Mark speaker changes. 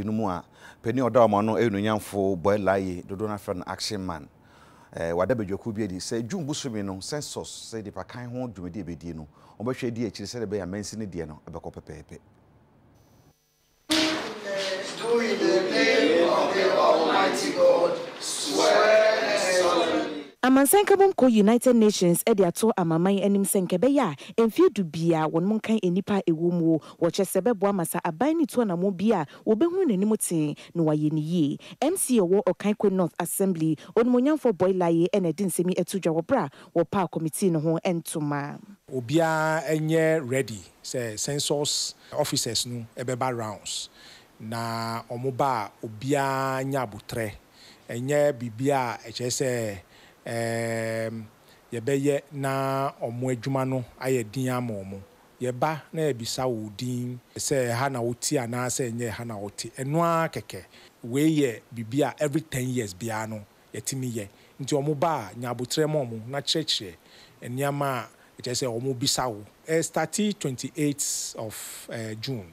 Speaker 1: no mu a panin ɔda ɔmo no ɛnunyamfo bɔɛlaaye dodo na fɛ action man ɛɛ eh, wada badwaku bi adi sɛ june bosomi no census sɛ nipa kan ho dwumadi ebedie no ɔbɛhwɛ di akyiri e sɛ ɛbɛyɛ amansi ne deɛ no ɛbɛkɔ e pɛpɛɛpɛ.
Speaker 2: amansan kabom kɔ united nations de ato amaman anim sɛ nkɛbɛyɛ a mfeɛ du bia wɔn mo nkan nnipa a ɛwɔ mu o wɔkyɛ sɛ bɛboa ma sa aban ne toɔ namɔ bi a wɔbɛhunu n'anim tee na wayɛ ne yie mc ɛwɔ ɔkankwe north assembly onimonyamfoɔ boy laye na ɛde nsɛm yi ato dwa wɔ berɛ a wɔpaa committee no ho ntoma
Speaker 3: obiara nyɛ ready sɛ censors officers no ɛbɛba rounds na ɔmo ba a obiara nyɛ abotrɛ ɛnyɛ biribi a ɛkyerɛ sɛ yɛbɛyɛ na ɔmo adwuma no ayɛ din ama ɔmo yɛba na yɛbisa wo din sɛ ɛha na wote anaasɛ ɛnyɛ na wote ɛno kɛkɛ wei yɛ biribi a every ten years bia no yɛtumi yɛ nti ɔmo ba a nyaabotrɛ ɔmo na kyerɛkyerɛ nneɛma a kyerɛ sɛ june.